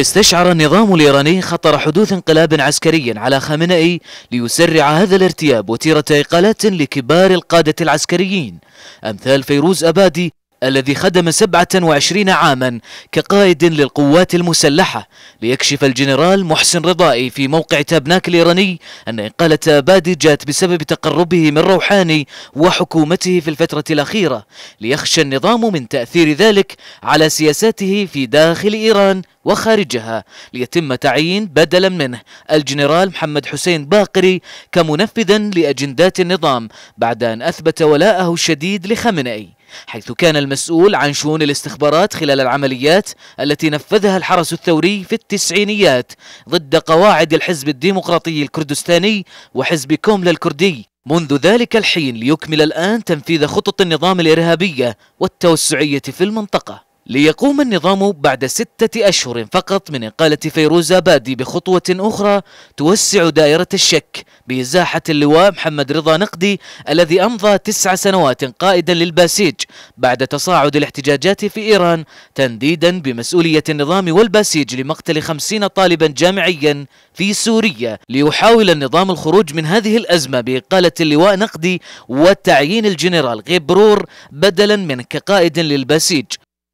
استشعر النظام الإيراني خطر حدوث انقلاب عسكري على خامنئي ليسرع هذا الارتياب وتيرة إقالات لكبار القادة العسكريين أمثال فيروز أبادي الذي خدم 27 عاما كقائد للقوات المسلحة ليكشف الجنرال محسن رضائي في موقع تابناك الإيراني أن إقالة أبادي جاءت بسبب تقربه من روحاني وحكومته في الفترة الأخيرة ليخشى النظام من تأثير ذلك على سياساته في داخل إيران وخارجها ليتم تعيين بدلا منه الجنرال محمد حسين باقري كمنفذا لأجندات النظام بعد أن أثبت ولاءه الشديد لخمنئي حيث كان المسؤول عن شؤون الاستخبارات خلال العمليات التي نفذها الحرس الثوري في التسعينيات ضد قواعد الحزب الديمقراطي الكردستاني وحزب كوملا الكردي منذ ذلك الحين ليكمل الآن تنفيذ خطط النظام الإرهابية والتوسعية في المنطقة ليقوم النظام بعد ستة أشهر فقط من إقالة فيروز أبادي بخطوة أخرى توسع دائرة الشك بإزاحة اللواء محمد رضا نقدي الذي أمضى تسع سنوات قائدا للباسيج بعد تصاعد الاحتجاجات في إيران تنديدا بمسؤولية النظام والباسيج لمقتل خمسين طالبا جامعيا في سوريا ليحاول النظام الخروج من هذه الأزمة بإقالة اللواء نقدي وتعيين الجنرال غيبرور بدلا من كقائد للباسيج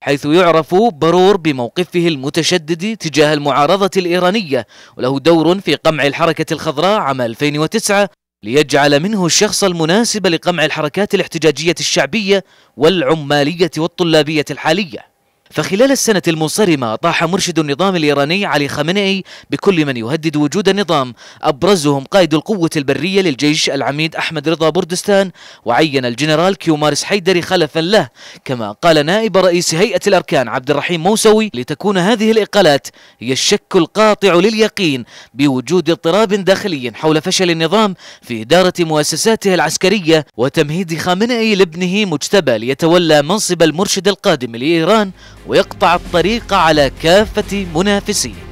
حيث يعرف برور بموقفه المتشدد تجاه المعارضة الإيرانية وله دور في قمع الحركة الخضراء عام 2009 ليجعل منه الشخص المناسب لقمع الحركات الاحتجاجية الشعبية والعمالية والطلابية الحالية فخلال السنة المنصرمة طاح مرشد النظام الإيراني علي خامنئي بكل من يهدد وجود النظام أبرزهم قائد القوة البرية للجيش العميد أحمد رضا بردستان وعين الجنرال كيومارس حيدري خلفا له كما قال نائب رئيس هيئة الأركان عبد الرحيم موسوي لتكون هذه الإقالات هي الشك القاطع لليقين بوجود اضطراب داخلي حول فشل النظام في إدارة مؤسساته العسكرية وتمهيد خامنئي لابنه مجتبى ليتولى منصب المرشد القادم لإيران ويقطع الطريق على كافة منافسيه